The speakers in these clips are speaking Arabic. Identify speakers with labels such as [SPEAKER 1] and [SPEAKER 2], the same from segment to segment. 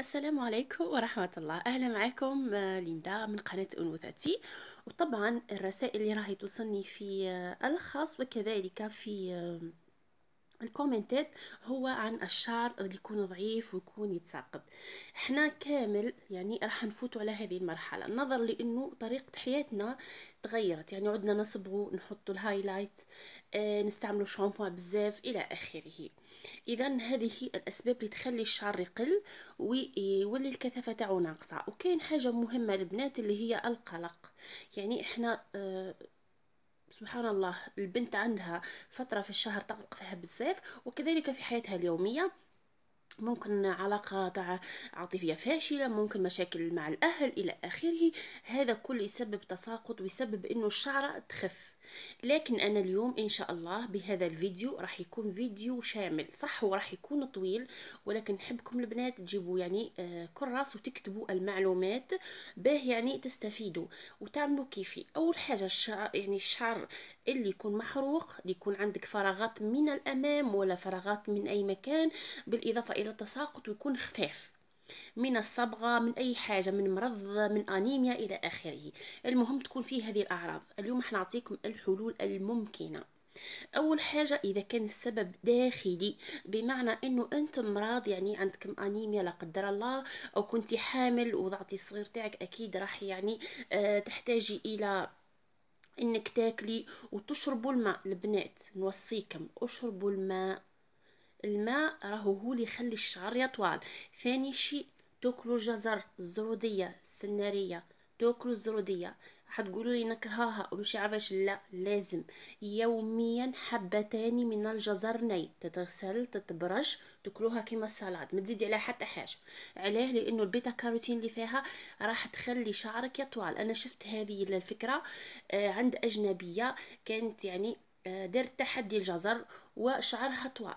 [SPEAKER 1] السلام عليكم ورحمة الله أهلا معكم آه، ليندا من قناة أنوثتي وطبعا الرسائل اللي راهي توصلني في آه، الخاص وكذلك في الكومنتات هو عن الشعر اللي يكون ضعيف ويكون يتساقط احنا كامل يعني راح نفوتوا على هذه المرحله نظر لانه طريقه حياتنا تغيرت يعني عدنا نصبغوا نحطوا الهايلايت آه نستعملوا شامبو بزاف الى اخره اذا هذه هي الاسباب اللي تخلي الشعر يقل ويولي الكثافه تاعو ناقصه وكاين حاجه مهمه للبنات اللي هي القلق يعني احنا آه سبحان الله البنت عندها فترة في الشهر تغرق فيها بزاف وكذلك في حياتها اليومية ممكن علاقة عاطفية فاشلة ممكن مشاكل مع الأهل إلى آخره هذا كل يسبب تساقط ويسبب أنه الشعرة تخف لكن انا اليوم ان شاء الله بهذا الفيديو راح يكون فيديو شامل صح وراح راح يكون طويل ولكن نحبكم البنات تجيبوا يعني آه، كراس وتكتبوا المعلومات باه يعني تستفيدوا وتعملوا كيفي اول حاجه الشعر يعني الشعر اللي يكون محروق اللي يكون عندك فراغات من الامام ولا فراغات من اي مكان بالاضافه الى التساقط ويكون خفاف من الصبغه من اي حاجه من مرض من انيميا الى اخره المهم تكون فيه هذه الاعراض اليوم حنعطيكم الحلول الممكنه اول حاجه اذا كان السبب داخلي بمعنى انه انت مرض يعني عندكم انيميا لا قدر الله او كنتي حامل وضعتي الصغير تاعك اكيد راح يعني أه تحتاجي الى انك تاكلي وتشربوا الماء البنات نوصيكم اشربوا الماء الماء راهو هو اللي يخلي الشعر يطوال ثاني شيء تاكلوا الجزر الزروديه السناريه تاكلوا الزروديه حتقولوا لي نكرهاها ومش عارفه لا لازم يوميا حبتان من الجزر ني تتغسل تتبرش تاكلوها كيما السلطه ما تزيدي عليها حتى حاجه علاه لانه البيتا كاروتين اللي فيها راح تخلي شعرك يطوال انا شفت هذه الفكره آه، عند اجنبيه كانت يعني آه، دارت تحدي الجزر وشعرها طوال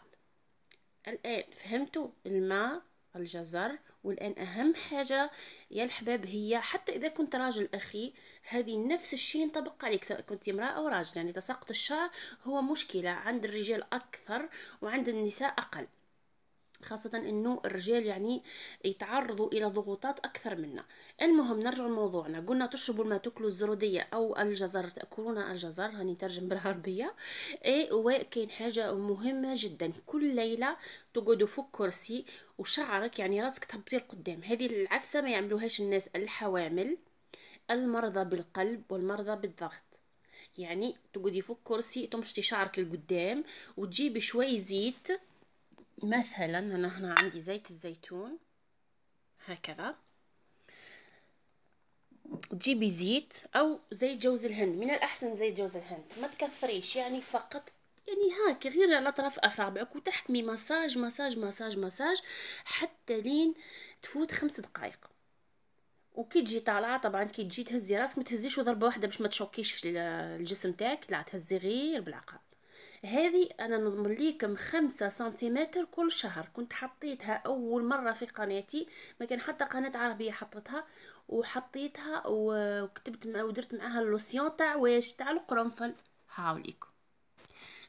[SPEAKER 1] الآن فهمتوا الماء الجزر والآن أهم حاجة يا الحباب هي حتى إذا كنت راجل أخي هذه نفس الشيء ينطبق عليك سواء كنت امرأة أو راجل يعني تساقط الشعر هو مشكلة عند الرجال أكثر وعند النساء أقل خاصة انه الرجال يعني يتعرضوا الى ضغوطات اكثر منا المهم نرجع لموضوعنا قلنا تشربوا الماء تاكلوا الزرودية او الجزر تأكلون الجزر هني ترجم بالعربية اي وكاين حاجة مهمة جدا كل ليلة تقعدوا فوق كرسي وشعرك يعني راسك تهبطي القدام هذه العفسة ما يعملوهاش الناس الحوامل المرضى بالقلب والمرضى بالضغط يعني تقعدي فوق كرسي تمشطي شعرك لقدام وتجيبي شوي زيت مثلا أنا هنا عندي زيت الزيتون هكذا تجيبي زيت أو زيت جوز الهند من الأحسن زيت جوز الهند ما تكثريش يعني فقط يعني هاك غير على طرف اصابعك وتحكمي مساج مساج مساج مساج حتى لين تفوت خمس دقائق وكي تجي طالعه طبعا كي تجي تهزي راسك ما تهزيش وضربه واحده باش ما تشوكيش الجسم تاعك لا تهزي غير بالعقاب هذه انا نضمن ليكم خمسة سنتيمتر كل شهر كنت حطيتها اول مرة في قناتي ما كان حتى قناة عربية حطتها وحطيتها وكتبت مع ودرت معاها اللوسيون تاع واش تاع القرنفل هاوليكم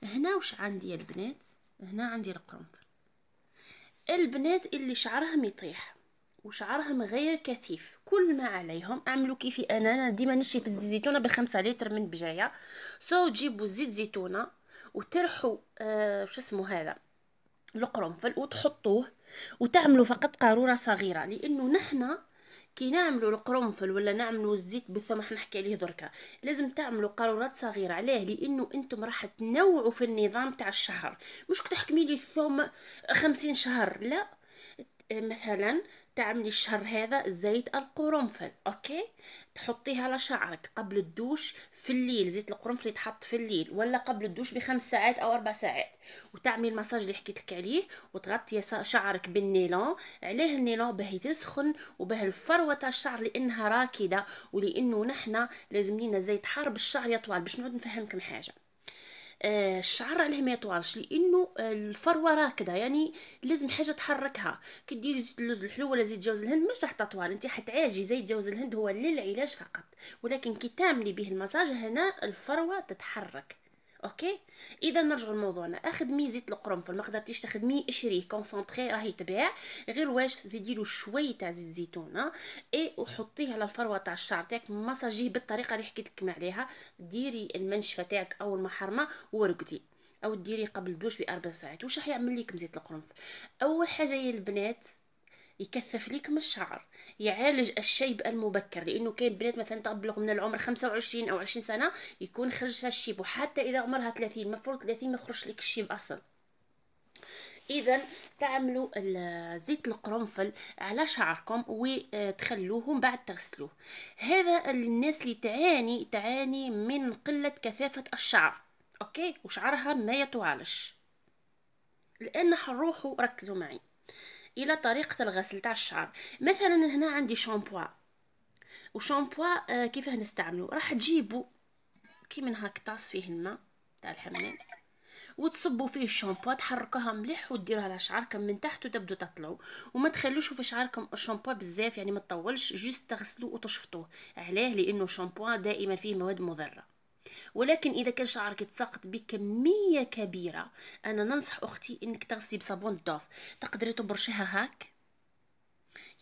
[SPEAKER 1] هنا وش عندي يا البنات هنا عندي القرنفل البنات اللي شعرهم يطيح وشعرهم غير كثيف كل ما عليهم اعملوا كيفي انا انا ديما في الزيتونه بخمسة لتر من بجايه سو تجيبوا زيت زيتونه وترحوا آه شو اسمه هذا القرنفل وتحطوه وتعملوا فقط قاروره صغيره لانه نحنا كي نعملوا القرنفل ولا نعملوا الزيت بالثوم راح نحكي عليه دركا لازم تعملوا قارورات صغيره عليه لانه انتم راح تنوعوا في النظام تاع الشهر مش تحكمي لي الثوم خمسين شهر لا مثلا تعملي الشهر هذا زيت القرنفل اوكي تحطيها على شعرك قبل الدوش في الليل زيت القرنفل يتحط في الليل ولا قبل الدوش بخمس ساعات او اربع ساعات وتعملي المساج اللي حكيت لك عليه وتغطي شعرك بالنيلون عليه النيلون باه يسخن وباه الفروه تاع الشعر لانها راكده ولانه نحنا لازم لينا زيت حار بالشعر يطول باش نعود نفهمكم حاجه آه، الشعر علاه ما يطوالش لانه آه، الفروه راكده يعني لازم حاجه تحركها كي ديري زيت اللوز الحلو ولا زيت جوز الهند مش راح تطوال انت حتعاجي زيت جوز الهند هو للعلاج فقط ولكن كي تعملي به المساج هنا الفروه تتحرك اوكي اذا نرجع لموضوعنا اخدمي زيت القرنفل ما قدرتيش تخدمي اشريه كونسونطري راهي تباع غير واش زيدي له شويه تاع زيت زيتونه اي وحطيه على الفروه تاع الشعر تاعك مساجيه بالطريقه اللي حكيت لكم عليها ديري المنشفه تاعك او المحرمه ورقدي او ديري قبل الدوش باربع ساعات واش راح يعمل لكم زيت القرنفل اول حاجه يا البنات يكثف لك من الشعر يعالج الشيب المبكر لانه كاين بنات مثلا تبلغ من العمر 25 او 20 سنه يكون خرج فيها الشيب وحتى اذا عمرها 30 مفروض 30 ما يخرج لك الشيب اصلا اذا تعملوا زيت القرنفل على شعركم وتخلوه بعد تغسلوه هذا الناس اللي تعاني تعاني من قله كثافه الشعر اوكي وشعرها ما يتوالش الان حنروحوا ركزوا معي الى طريقه الغسل تاع الشعر مثلا هنا عندي شامبو وشامبو آه، كيفاه نستعملو راح تجيبو كي من هاك طاس فيه الماء تاع الحمام وتصبوا فيه الشامبو تحركوها مليح وديروها على شعركم من تحت وتبدو تطلعوا وما تخلوش في شعركم الشامبو بزاف يعني ما تطولش جوست تغسلوه وتشفطوه علاه لانه الشامبو دائما فيه مواد مضره ولكن اذا كان شعرك تساقط بكميه كبيره انا ننصح اختي انك تغسلي بصابون الضعف تقدري تبرشيها هاك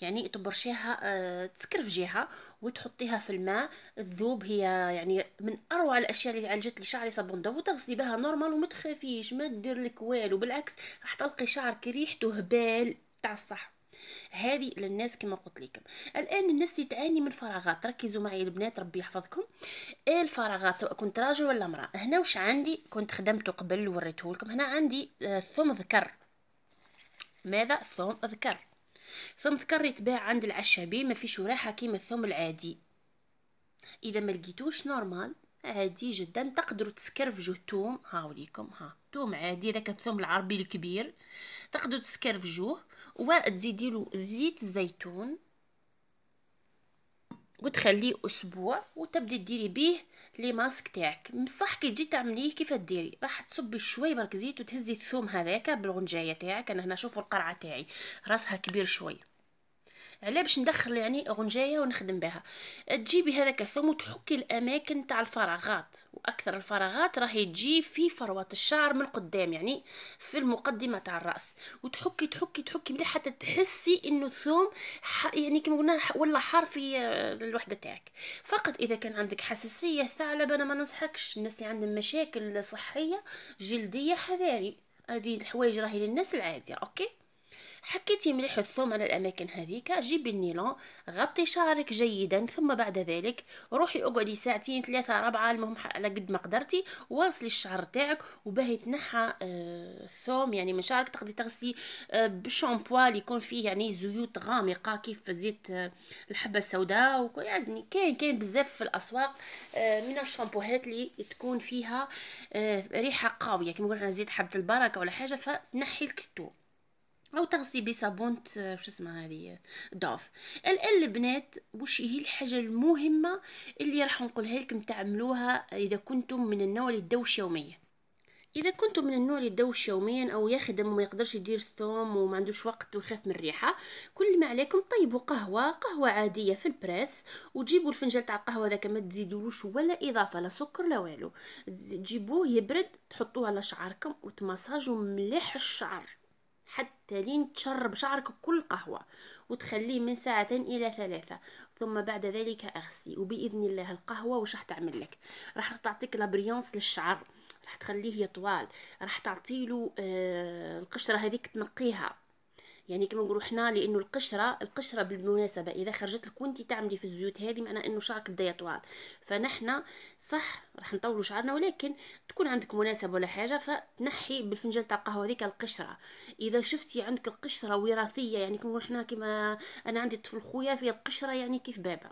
[SPEAKER 1] يعني تبرشيها آه، في تسكرفجيها وتحطيها في الماء الذوب هي يعني من اروع الاشياء اللي عالجت لي شعري صابون دوف وتغسلي بها نورمال وما تخافيش ما دير لك والو بالعكس راح تلقي شعرك ريحته هبال تاع الصح هذه للناس كما قلت لكم الان الناس تعاني من الفراغات ركزوا معي البنات ربي يحفظكم إيه الفراغات سواء كنت راجل ولا امراه هنا واش عندي كنت خدمته قبل وريته لكم هنا عندي آه، ثوم ذكر ماذا ثوم ذكر ثوم ذكر يتباع عند العشابين ما فيش راحه كيما الثوم العادي اذا ما لقيتوش نورمال عادي جدا تقدروا تسكرفجوا الثوم هاوليكم ها الثوم عادي هذاك الثوم العربي الكبير تقدروا تسكرفجوه وتزيدي له زيت الزيتون وتخليه اسبوع وتبدي ديري بيه لي ماسك تاعك بصح كي تجي تعمليه كيف ديري راح تصبي شوي برك زيت وتهزي الثوم هذاك بالغنجايه تاعك انا هنا شوفوا القرعه تاعي راسها كبير شويه على باش ندخل يعني غنجايه ونخدم بها تجيبي هذاك الثوم وتحكي الاماكن تاع الفراغات واكثر الفراغات راهي تجي في فروه الشعر من القدام يعني في المقدمه تاع الراس وتحكي تحكي تحكي مليح حتى تحسي انه الثوم يعني كما قلنا ولا حار في آه، الوحده تاعك فقط اذا كان عندك حساسيه الثعلب انا ما ننصحكش الناس اللي عندهم مشاكل صحيه جلديه حذاري هذه الحوايج راهي للناس العاديه اوكي حكيتي مليح الثوم على الاماكن هذيك جيبي النيلون غطي شعرك جيدا ثم بعد ذلك روحي اقعدي ساعتين ثلاثه اربعه المهم على قد ما قدرتي واصلي الشعر تاعك وباهي تنحى آه، الثوم يعني من شعرك تقدري تغسلي آه، بشامبوا اللي يكون فيه يعني زيوت غامقه كيف زيت آه، الحبه السوداء يعني كاين كاين بزاف في الاسواق من الشامبوهات اللي تكون فيها ريحه قويه كيما نقول زيت حبه البركه ولا حاجه فتنحي الكتو او تغسلي بصابون وش اسمها هذه دوف الان البنات وش هي الحاجه المهمه اللي راح نقولها لكم تعملوها اذا كنتم من النوع اللي تدوش يوميا اذا كنتم من النوع اللي يدوش يوميا او يخدم وما يقدرش يدير الثوم وما عندوش وقت ويخاف من الريحه كل ما عليكم طيبوا قهوه قهوه عاديه في البريس وتجيبوا الفنجان تاع القهوه هذاك ما تزيدوش ولا اضافه لا سكر لا والو تجيبوه يبرد تحطوه على شعركم وتمساجوا مليح الشعر حتى لين تشرب شعرك كل قهوة وتخليه من ساعتين إلى ثلاثة ثم بعد ذلك أغسلي وبإذن الله القهوة وش راح تعمل لك راح تعطيك لابريونس للشعر راح تخليه يطوال راح تعطيله آه القشرة هذيك تنقيها يعني كما نقولوا حنا لانه القشره القشره بالمناسبه اذا خرجت لك وانت تعملي في الزيوت هذه معناه انه شعرك بدا يطوال فنحنا صح راح نطولوا شعرنا ولكن تكون عندك مناسبه ولا حاجه فتنحي بالفنجان تاع القهوه هذيك القشره اذا شفتي عندك القشره وراثيه يعني كما نقولوا حنا كما انا عندي طفل خويا فيه القشره يعني كيف بابا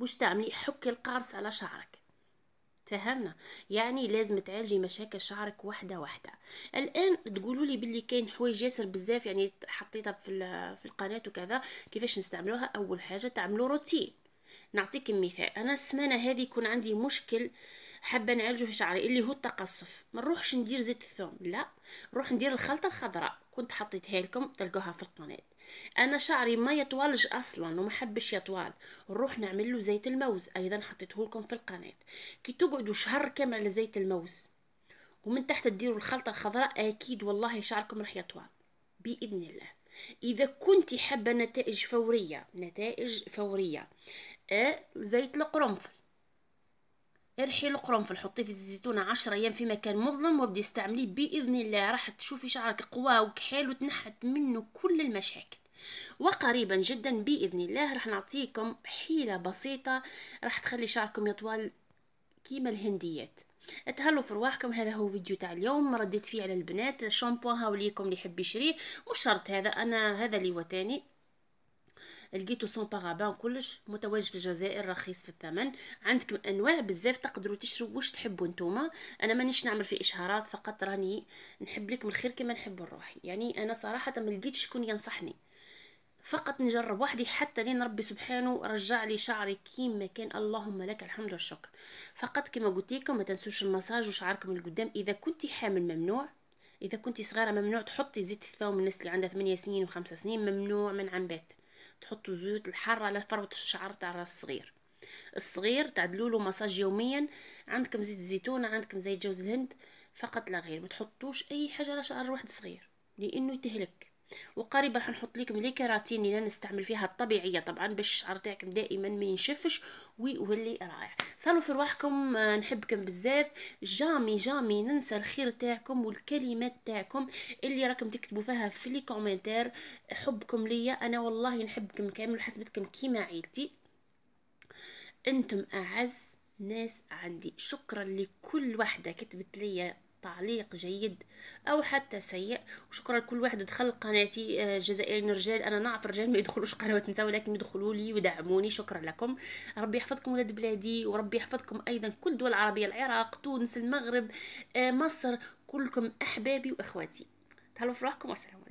[SPEAKER 1] واش تعملي حكي القارص على شعرك تهمنا يعني لازم تعالجي مشاكل شعرك واحدة واحدة الآن تقولوا لي باللي كاين حوايج ياسر بزاف يعني حطيتها في, في القناة وكذا كيفاش نستعملوها أول حاجة تعملوا روتين نعطيك مثال أنا السمانة هذه يكون عندي مشكل حابة نعالجه في شعري اللي هو التقصف ما نروحش ندير زيت الثوم لا نروح ندير الخلطة الخضراء كنت حطيتها لكم تلقوها في القناة انا شعري ما يطولش اصلا وما حبش يطوال نروح نعمل له زيت الموز ايضا حطيته لكم في القناه كي تقعدوا شهر كامل على زيت الموز ومن تحت تديروا الخلطه الخضراء اكيد والله شعركم راح يطوال باذن الله اذا كنت حابه نتائج فوريه نتائج فوريه أه، زيت القرنفل ارحي القرنفل حطيه في الزيتونة عشرة ايام في مكان مظلم وابدي استعمليه باذن الله راح تشوفي شعرك قوى وكحيل وتنحت منه كل المشاكل وقريبا جدا باذن الله راح نعطيكم حيله بسيطه راح تخلي شعركم يطول كيما الهنديات اتهلوا في رواحكم هذا هو فيديو تاع اليوم رديت فيه على البنات شامبو هاوليكم اللي يحب يشريه مش شرط هذا انا هذا لي وتاني لقيتو سون بارابان كلش متواجد في الجزائر رخيص في الثمن عندكم انواع بزاف تقدروا تشرو واش تحبوا نتوما انا مانيش نعمل في اشهارات فقط راني نحب لكم الخير كما نحب الروح يعني انا صراحه ما لقيتش شكون ينصحني فقط نجرب وحدي حتى لين ربي سبحانه رجع لي شعري كيما كان اللهم لك الحمد والشكر فقط كما قلت لكم ما تنسوش المساج وشعركم لقدام اذا كنت حامل ممنوع اذا كنت صغيره ممنوع تحطي زيت الثوم الناس اللي عندها 8 سنين و5 سنين ممنوع من بيت تحطوا الزيوت الحاره على فروه الشعر تاع الصغير الصغير تعدلوا له مساج يوميا عندكم زيت الزيتون عندكم زيت جوز الهند فقط لا غير ما تحطوش اي حاجه على شعر واحد صغير لانه يتهلك وقريبا راح نحط لكم لي كراتين اللي نستعمل فيها الطبيعيه طبعا باش الشعر تاعكم دائما ما ينشفش ويولي رائع صالوا في رواحكم آه، نحبكم بزاف جامي جامي ننسى الخير تاعكم والكلمات تاعكم اللي راكم تكتبوا فيها في لي كومنتير حبكم ليا انا والله نحبكم كامل وحسبتكم كيما عيلتي انتم اعز ناس عندي شكرا لكل وحده كتبت لي تعليق جيد او حتى سيء وشكرا لكل واحد دخل قناتي آه، جزائريين رجال انا نعرف الرجال ما يدخلوش قنوات نساء ولكن يدخلوا لي ودعموني شكرا لكم ربي يحفظكم ولاد بلادي وربي يحفظكم ايضا كل الدول العربيه العراق تونس المغرب آه، مصر كلكم احبابي واخواتي تهلاو في روحكم والسلام